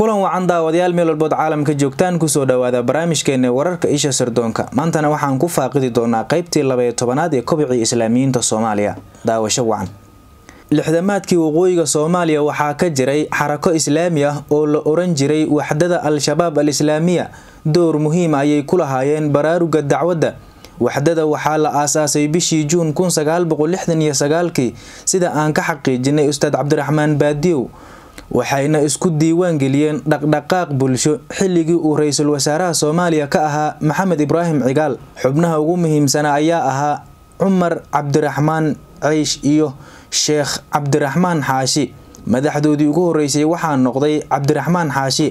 kulan wacan daawadayaal meel walbood caalamka joogtaan kusoo dhawaada barnaamijkeena wararka isha sirdoonka maantana waxaan ku faaqidi doonaa qeybtii labaiyo tobanaad ee kobcii islaamiyiinta soomaaliya daawasho wacan lixdamaadkii waqooyiga soomaaliya waxaa ka jiray xarako islaami ah oo la oran jiray waxdada al-shabaab al islaamiya door muhiim ayay ku lahaayeen baraaruga dacwadda waxdada waxaa la aasaasay bishii juun kun sagaal boqol lixdan iyo sagaalkii sida aan ka xaqiijinay ustaad cabdiraxmaan baadiyow waxayna isku diiwaangeliyeen dhaqdhaqaaq bulsho xilligii uu ra-iisul wasaaraha soomaaliya ka ahaa maxamed ibraahim cigaal xubnaha ugu muhiimsana ayaa ahaa cumar cabdiraxmaan ceysh iyo sheekh cabdiraxmaan xaashi madaxdoodii ugu horeysay waxaa noqday cabdiraxmaan xaashi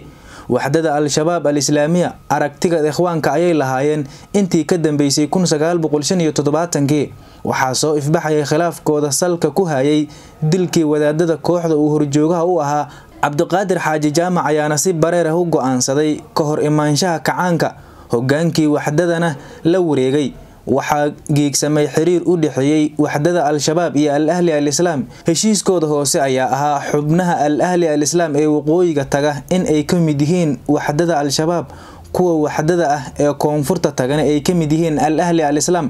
waxdada al-shabaab al islaamiya aragtiga ikhwaanka ayay lahaayeen intii ka dambeysay kii waxaa soo ifbaxayay khilaafkooda salka ku hayay dilkii wadaadada kooxda uu horjoogaha u ahaa cabdiqaadir xaaji jaamac ayaana si bareerah u go-aansaday ka hor imaanshaha kacaanka hogaankii waxdadana la wareegay waxaa geegsamay xiriir u dhexeeyey waxdada al-shabaab iyo al ahli al islaam heshiiskooda hoose ayaa ahaa xubnaha al ahli al islaam ee waqooyiga taga in ay ka mid yihiin waxdada al-shabaab kuwa waxdada ah ee koonfurta tagana ay ka mid yihiin al ahli al islaam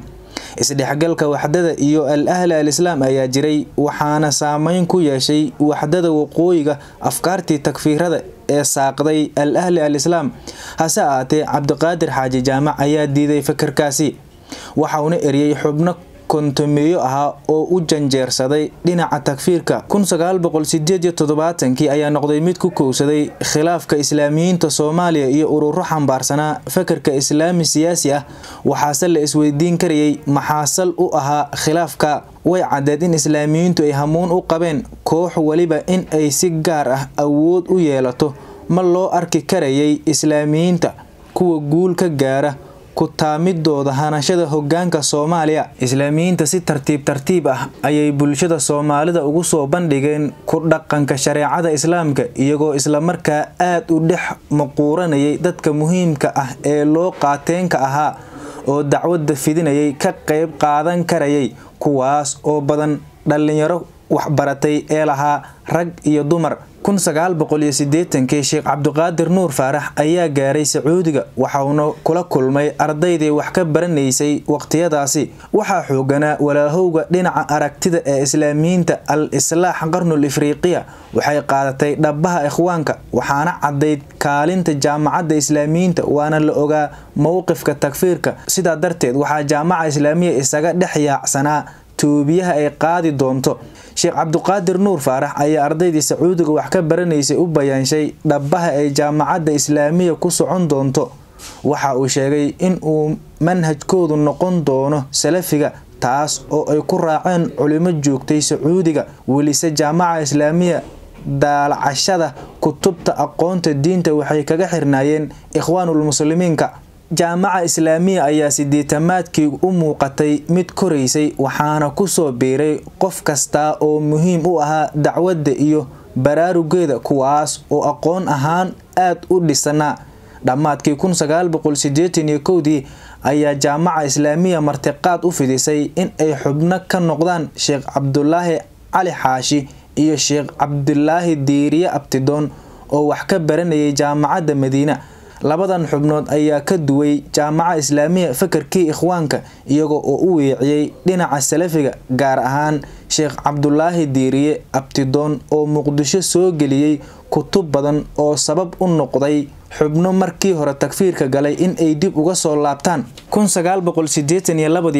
isdhexgalka waxdada iyo al ahli al islaam ayaa jiray waxaana saameyn ku yeeshay waxdada waqooyiga afkaartii takfiirada ee saaqday al ahli al islaam hase ahaatee cabdiqaadir xaaji jaamac ayaa diiday fakarkaasi waxauna eryay xubno kontomeeyo ahaa oo u janjeersaday dhinaca takfiirka ayaa noqday mid ku kowsaday khilaafka islaamiyiinta soomaaliya iyo ururo xambaarsanaa fakarka islaami siyaasi ah waxaase la isweydiin karayay maxaa sal u ahaa khilaafka way caddeed in islaamiyiintu ay hamuun u qabeen koox weliba in ay si gaar ah awood u yeelato ma loo arki karayay islaamiyiinta kuwa guul ka gaara kutaamidooda hanashada hogaanka soomaaliya islaamiyiinta si tartiib tartiib ah ayay bulshada soomaalida ugu soo bandhigeen ku dhaqanka shareecada islaamka iyagoo islamarkaa aad u dhex maquuranayay dadka muhiimka ah ee loo qaateenka ahaa oo dacwada fidinayay ka qayb qaadan karayay kuwaas oo badan dhallinyaro waxbaratay ee lahaa rag iyo dumar kunsagaalboqoliyosideetankii sheekh cabdiqaadir nuur faarax ayaa gaaray sacuudiga waxauna kula kulmay ardaydii wax ka baranaysay waqtiyadaasi waxaa xooganaa walaahowga dhinaca aragtida ee islaamiyiinta al islaax qarnul ifriiqiya waxay qaadatay dhabbaha ikhwaanka waxaana cadayd kaalinta jaamacadda islaamiyiinta waana la ogaa mowqifka takfiirka sidaa darteed waxaa jaamaca islaamiya isaga dhex yaacsanaa toobiyaha ay qaadi doonto sheekh cabduqaadir nuur faarax ayaa ardaydii sacuudiga wax ka baranaysay u bayaanshay dhabbaha ay jaamacadda islaamiya ku socon doonto waxa uu sheegay in uu manhajkoodu noqon doono salafiga taas oo ay ku raaceen culimo joogtay sacuudiga welise jaamaca islaamiya daalacashada kutubta aqoonta diinta waxay kaga xirnaayeen ikhwaanulmuslimiinka jaamaca islaamiya ayaa sideetamaadkii u muuqatay mid koraysay waxaana kusoo biiray qof kasta oo muhiim u ahaa dacwadda iyo baraarugeeda kuwaas oo aqoon ahaan aad u dhisanaa dhammaadkii kii ayaa jaamaca islaamiya martiqaad u fidisay in ay xubno ka noqdaan sheekh cabdulaahi cali xaashi iyo sheekh cabdulaahi diiriye abtidoon oo wax ka baranayay jaamacadda madiina labadan xubnood ayaa ka duway jaamaca islaamiya fakarkii ikhwaanka iyaga oo u weeciyey dhinaca salafiga gaar ahaan sheekh cabdulaahi diiriye abtidoon oo muqdisho soo geliyey kutub badan oo sabab u noqday xubno markii hore takfiirka galay in ay dib uga soo laabtaan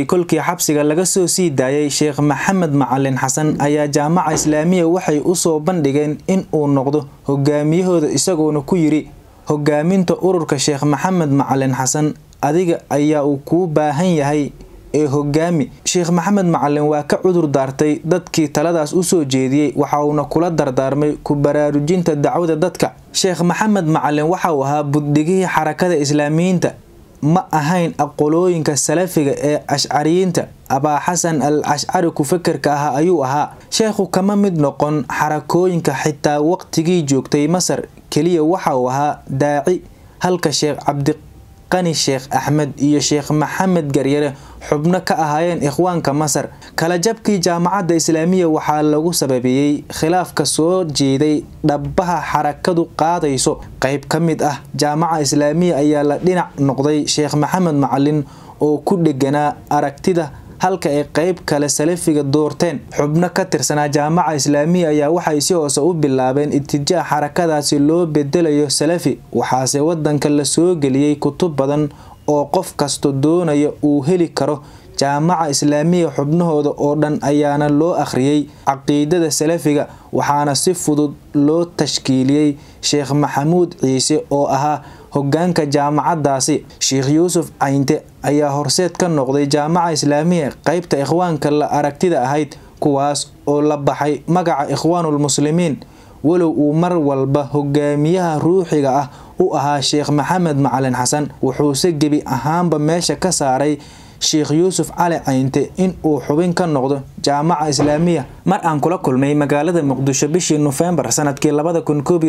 kolkii xabsiga laga soo sii daayay sheekh maxamed macalin xasan ayaa jaamaca islaamiya waxay usoo bandhigeen in uu noqdo hogaamiyahooda isagoona ku yiri hogaaminta ururka sheekh maxamed macalin xasan adiga ayaa uu kuu baahan yahay ee hogaami sheekh maxamed macalin waa ka cudur daartay dadkii taladaas usoo jeediyey waxa uuna kula dardaarmay ku baraarujinta dacwada dadka sheekh maxamed macalin waxa uu ahaa buddhigihii xarakada islaamiyiinta ma ahayn aqolooyinka salafiga ee ashcariyiinta abaa xasan al cashcari ku-fekerka ah ayuu ahaa sheekhu kama mid noqon xarakooyinka xitaa waqtigii joogtay masar keliya waxa uu ahaa daaci halka sheekh cabdiqani sheekh axmed iyo sheekh maxamed garyare xubno ka ahaayeen ikhwaanka masar kala jabkii jaamacadda islaamiya waxaa lagu sababeeyey khilaafka soo jeeday dhabbaha xarakadu qaadayso qayb ka mid ah jaamaca islaamiya ayaa la dhinac noqday sheekh maxamed macalin oo ku dheganaa aragtida halka ay qayb kale salafiga doorteen xubno ka tirsanaa jaamaca islaamiya ayaa waxay si hoose u bilaabeen itijaac xarakadaasi loo bedelayo salafi waxaase wadanka la soo geliyey kutub badan oo qof kasto doonaya uu heli karo jaamaca islaamiya xubnahooda oo dhan ayaana loo akhriyey caqiidada salafiga waxaana si fudud loo tashkiiliyey sheekh maxamuud ciise oo ahaa hogaanka jaamacadaasi sheikh yuusuf caynte ayaa horseed ka noqday jaamaca islaamiya qeybta ikhwaanka la aragtida ahayd kuwaas oo la baxay magaca ikhwaanulmuslimiin walow uu mar walba hogaamiyaha ruuxiga ah u ahaa sheekh maxamed macalin xasan wuxuuse gebi ahaanba meesha ka saaray sheikh yuusuf cali caynte in uu xubin ka noqdo jaamaca islaamiya mar aan kula kulmay magaalada muqdisho bishii nofembar sanadkii labada kun koob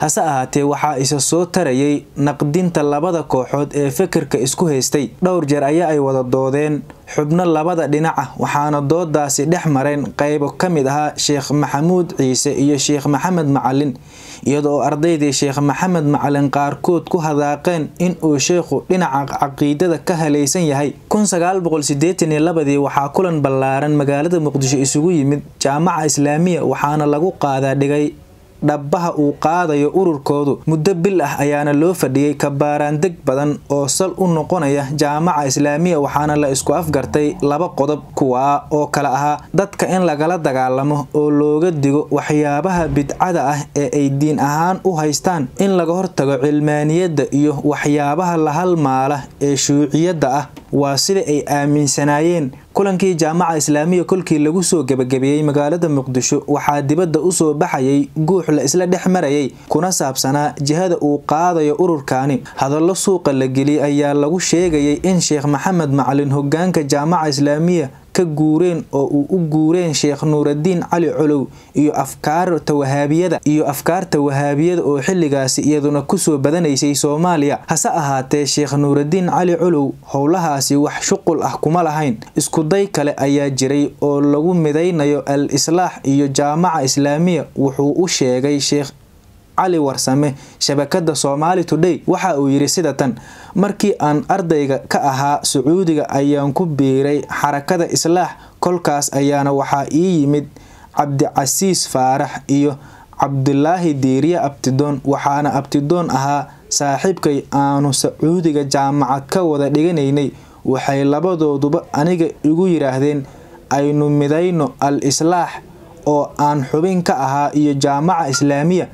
hase ahaatee waxaa isa soo tarayay naqdinta labada kooxood ee fikirka isku haystay dhowr jeer ayaa ay wada doodeen xubno labada dhinaca waxaana doodaasi dhex mareen qaybo ka mid ahaa sheekh maxamuud ciise iyo sheikh maxamed macalin iyadoo ardaydii sheekh maxamed macalin qaarkood ku hadaaqeen in uu sheekhu dhinaca caqiidada ka halaysan yahay kunaaaqoieeaniyolabadii waxaa kulan ballaaran magaalada muqdisho isugu yimid jaamaca islaamiya waxaana lagu qaadaa dhigay dhabbaha uu qaadayo ururkoodu muddo bil ah ayaana loo fadhiyey deg badan oo sal u noqonaya jaamaca islaamiya waxaana la isku afgartay laba qodob kuwaa oo kale ahaa dadka in lagala dagaalamo oo looga digo waxyaabaha bidcada ah ee ay diin ahaan u haystaan in laga hortago cilmaaniyadda iyo waxyaabaha la halmaala ee shuuciyadda ah waa sida ay aaminsanaayeen kulankii jaamaca islaamiya kolkii lagu soo gebagabeeyey magaalada muqdisho waxaa dibadda usoo baxayay guux la isla dhex marayay kuna saabsanaa jihada uu qaadayo ururkaani hadallo suuqa la geliyey ayaa lagu sheegayay in sheekh maxamed macalin hogaanka jaamaca islaamiya ka guureen oo uu u guureen sheekh nuuradiin cali culow iyo afkaarta wahaabiyada iyo afkaarta wahaabiyada oo xilligaasi iyaduna kusoo badanaysay soomaaliya hase ahaatee sheekh nuuradiin cali culow howlahaasi wax shuqul ah kuma lahayn iskuday kale ayaa jiray oo lagu midaynayo al islaax iyo jaamaca islaamiya wuxuu u sheegay sheekh cali warsame shabakada somaali today waxa uu yidhi sida tan markii aan ardayga ka ahaa sacuudiga ayaan ku biiray xarakada islaax kolkaas ayaana waxaa ii yimid cabdicasiis faarax iyo cabdulaahi diiriya abtidoon waxaana abtidoon ahaa saaxiibkay aanu sacuudiga jaamacad ka wada dhiganaynay waxay labadooduba aniga igu yiraahdeen aynu midayno al islaax oo aan xubin ka ahaa iyo jaamaca islaamiya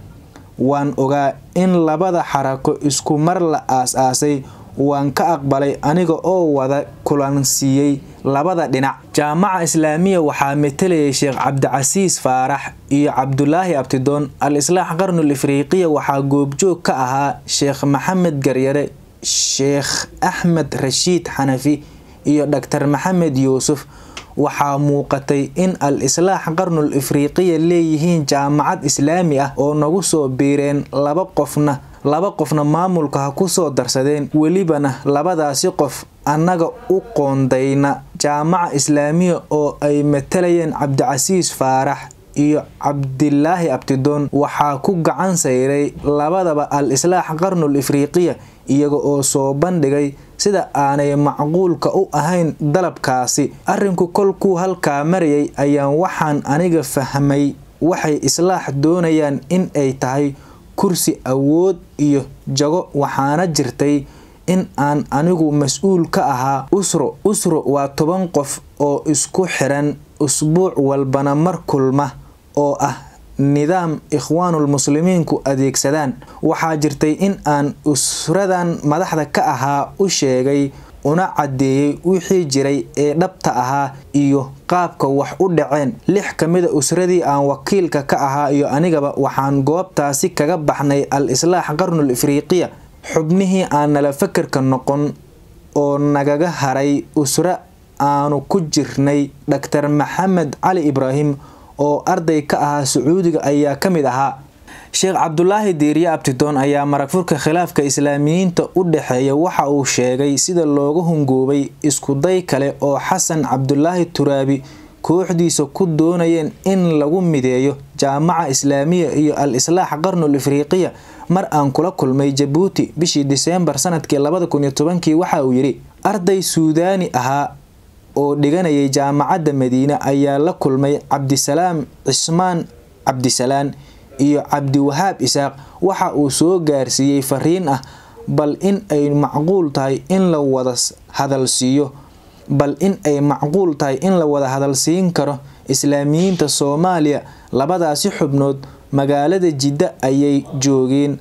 waan ogaa in labada xarako isku mar la aas-aasay waan ka aqbalay aniga oo wada kulansiiyey labada dhinac jaamaca islaamiya waxaa metelayay sheekh cabdicasiis faarax iyo cabdulaahi abtidoon al islaax qarnul ifriiqiya waxaa goobjoog ka ahaa sheekh maxamed garyare sheekh axmed rashiid xanafi iyo dhaktar maxamed yuusuf waxaa muuqatay in al islaax qarnul ifriiqiya leeyihiin jaamacad islaami ah oo nagu soo biireen laba qofna laba qofna maamulka ha kusoo darsadeen welibana labadaasi qof annaga u qoondayna jaamaca islaamiya oo ay matalayeen cabdicasiis faarax iyo cabdilaahi abtidoon waxaa ku gacan sayray labadaba al islaax qarnul ifriiqiya iyaga oo soo bandhigay sida aanay macquulka u ahayn dalabkaasi arrinku kolkuu halkaa marayay ayaan waxaan aniga fahmay waxay islaax doonayaan in ay tahay kursi awood iyo jago waxaana jirtay in aan anigu mas-uul ka ahaa usro usro waa toban qof oo isku xiran usbuuc walbana mar kulma oo ah nidaam ikhwaanul muslimiinku adeegsadaan waxaa jirtay in aan usradan madaxda ka ahaa u sheegay una caddeeyey wixii jiray ee dhabta ahaa iyo qaabka wax u dhaceen lix ka mida usradii aan wakiilka ka ahaa iyo anigaba waxaan goobtaasi kaga baxnay al islaax qarnul ifriiqiya xubnihii aan nala fakarka noqon oo nagaga haray usra aanu ku jirnay dhaktar maxamed cali ibraahim oo arday ka ahaa sacuudiga ayaa kamid ahaa sheekh cabdulaahi diiriye abtidoon ayaa maragfurka khilaafka islaamiyiinta u dhexeeya waxa uu sheegay sida looga hungoobay iskuday kale oo xasan cabdulaahi turaabi kooxdiisa ku doonayeen in lagu mideeyo jaamaca islaamiya iyo al-islaax qarnul afriqiya mar aan kula kulmay jabuuti bishii diseembar sanadkii labada waxa uu yidhi arday suudaani ahaa oo dhiganayay jaamacadda madiine ayaa la kulmay cabdisalaam cismaan cabdisalaan iyo cabdiwahaab isaaq waxa uu soo gaarsiiyey fariin ah bal in ay macquul tahay in la wada hadalsiiyo bal in ay macquul tahay in la wada hadalsiin karo islaamiyiinta soomaaliya labadaasi xubnood magaalada jidda ayay joogeen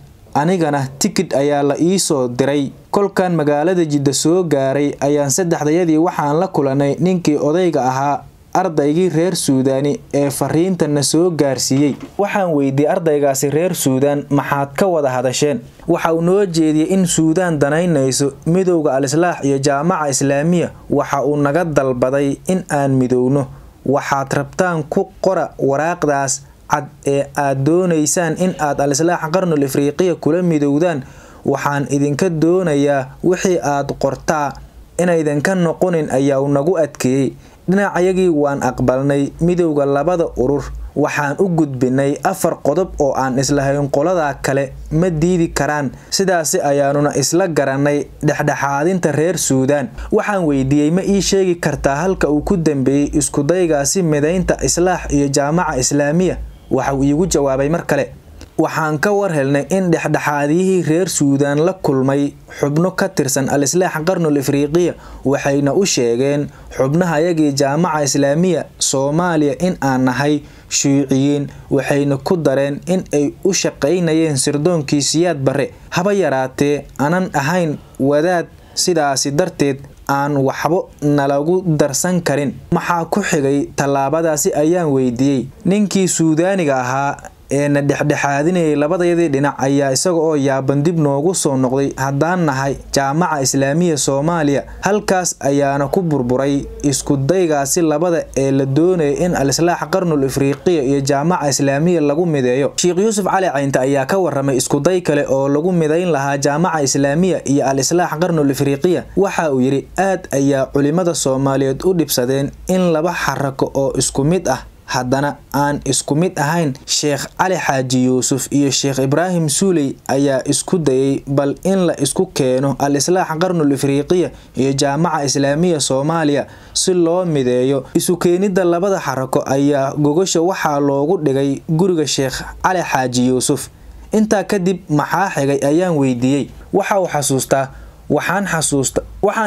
anigana tikid ayaa la iisoo diray kolkan magaalada jidda soo gaaray ayaan saddexdayadii waxaan la kulanay ninkii odayga ahaa ardaygii reer suudaani ee fariinta na soo gaarsiiyey waxaan weydiiyey ardaygaasi reer suudaan maxaad ka wada hadasheen waxa uu noo jeediyey in suudaan danaynayso midowda al-islaax iyo jaamaca islaamiya waxa uu naga dalbaday in aan midowno waxaad rabtaan ku qora waraaqdaas cad ee aad doonaysaan in aad al-islaax qarnul ifriiqiya kula midowdaan waxaan idinka doonayaa wixii aad qortaa inaydanka noqonin ayaau nagu adkeeyey dhinacyagii waan aqbalnay midowda labada urur waxaan u gudbinay afar qodob oo aan islahayn qoladaa kale ma diidi karaan sidaasi ayaanuna isla garannay dhexdhexaadinta reer suudaan waxaan weydiiyey ma ii sheegi kartaa halka uu ku dambeeyey iskudaygaasi midaynta islaax iyo jaamaca islaamiya waxauu iigu jawaabay mar kale waxaan ka war helnay in dhexdhexaadiyihii reer suudaan la kulmay xubno ka tirsan al islaax qarnul ifriiqiya waxayna u sheegeen xubnaha ayagii jaamaca islaamiya soomaaliya in aan nahay shiiciyiin waxayna ku dareen in ay u shaqaynayeen sirdoonkii siyaad barre haba yaraatee anan ahayn wadaad sidaasi darteed aan waxbo nalagu darsan karin maxaa ku xigay tallaabadaasi ayaan weydiiyey ninkii suudaaniga ahaa ee na dhexdhexaadinayay labadayadii dhinac ayaa isaga oo yaaban dib noogu soo noqday haddaan nahay jaamaca islaamiya soomaaliya halkaas ayaana ku burburay iskudaygaasi labada ee la doonayay in al-islaax qarnul ifriiqiya iyo jaamaca islaamiya lagu mideeyo sheikh yuusuf cali caynta ayaa ka waramay iskuday kale oo lagu midayn lahaa jaamaca islaamiya iyo al-islaax qarnul ifriiqiya waxa uu yidhi aad ayaa culimada soomaaliyeed u dhibsadeen in laba xarako oo isku mid ah haddana aan isku mid ahayn sheekh cali xaaji yuusuf iyo sheekh ibraahim suuley ayaa isku dayay bal in la isku keeno al-islaax qarnul ifriiqiya iyo jaamaca islaamiya soomaaliya si loo mideeyo isu keenidda labada xarako ayaa gogasha waxaa loogu dhigay guriga sheekh cali xaaji yuusuf intaa kadib maxaa xigay ayaan weydiiyey waxa uu xasuustaa waxaan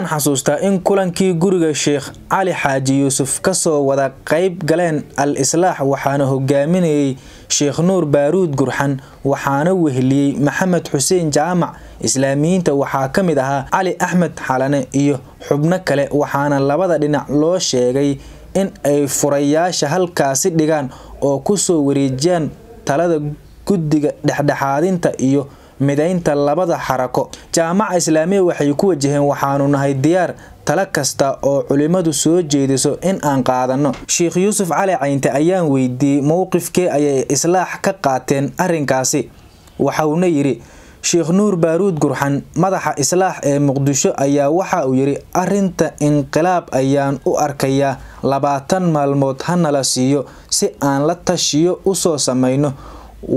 xasuustaa in kulankii guriga sheekh cali xaaji yuusuf kasoo wada qayb galeen al islaax waxaana hogaaminayay sheekh nuur baaruud gurxan waxaana weheliyey maxamed xuseen jaamac islaamiyiinta waxaa ka mid ahaa cali axmed xalane iyo xubno kale waxaana labada dhinac loo sheegay in ay furayaasha halkaasi dhigaan oo kusoo wareejiyaan talada guddiga dhexdhexaadinta iyo midaynta labada xarako jaamaca islaamiya waxay ku wajaheen waxaanu nahay diyaar tala kasta oo culimmadu soo jeediso in aan qaadanno sheikh yuusuf cali caynte ayaan weydiiyey mowqifkee ayay islaax ka qaateen arrinkaasi waxauna yidhi sheekh nuur baaruud gurxan madaxa islaax ee muqdisho ayaa waxa uu yidhi arrinta inqilaab ayaan u arkayaa labaatan maalmood hanala siiyo si aan la tashiyo usoo samayno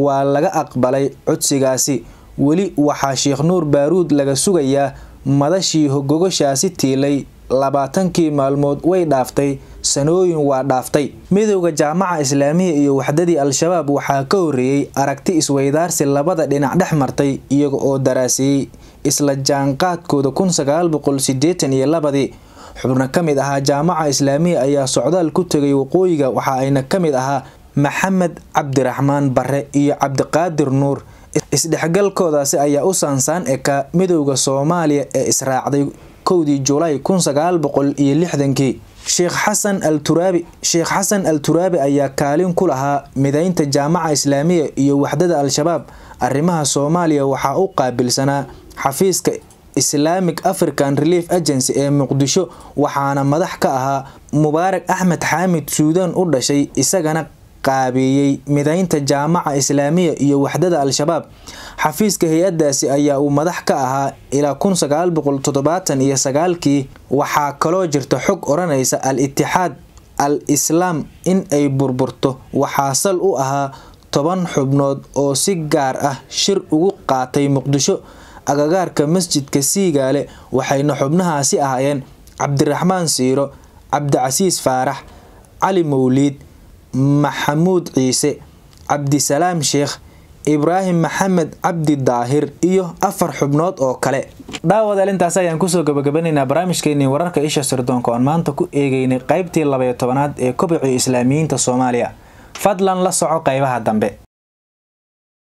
waa laga aqbalay codsigaasi weli waxaa sheekh nuur baaruud laga sugayaa madashii gogoshaasi tiilay labaatankii maalmood way dhaaftay sanooyin waa dhaaftay midowda jaamaca islaamiya iyo waxdadii al-shabaab waxaa ka horreeyey aragti isweydaarsi labada dhinac dhex martay iyaga oo daraaseeyey isla jaanqaadkooda kun sagaal boqol sideetan iyo labadii xubno ka mid ahaa jaamaca islaamiya ayaa socdaal ku tegay waqooyiga waxa ayna ka mid ahaa maxamed cabdiraxmaan bare iyo cabdiqaadir nuur isdhexgalkoodaasi ayaa u saansaan eka midowda soomaaliya ee israacday kowdii julaay kun sagaal boqol iyo lixdankii sheekh xasan al turaabi sheekh xasan al ayaa kaalin ku lahaa mideynta jaamaca islaamiya iyo waxdada al-shabaab arrimaha soomaaliya waxaa u qaabilsanaa xafiiska islaamic african relief agency ee muqdisho waxaana madax ka ahaa mubaarak axmed xaamid suudaan u dhashay isagana qaabeeyey midaynta jaamaca islaamiya iyo waxdada al-shabaab xafiiska hay-adaasi ayaa uu madax ka ahaa ilaa kun sagaal boqol toddobaatan iyo sagaalkii waxaa kaloo jirta xog odhanaysa al-itixaad al islaam in ay burburto waxaa sal u ahaa toban xubnood oo si gaar ah shir ugu qaatay muqdisho agagaarka masjidka siigaale waxayna xubnahaasi ahaayeen cabdiraxmaan siiro cabdicasiis faarax cali mawliid maxamuud ciise cabdisalaam sheekh ibraahim maxamed cabdi daahir iyo afar xubnood oo kale dhaawadaal intaas ayaan kusoo gabagabanaynaa barnaamijkeenii wararka isha sirdoonka oon maanta ku eegeynay qaybtii labayo tobanaad ee kobicii islaamiyiinta soomaaliya fadlan la soco qaybaha dambe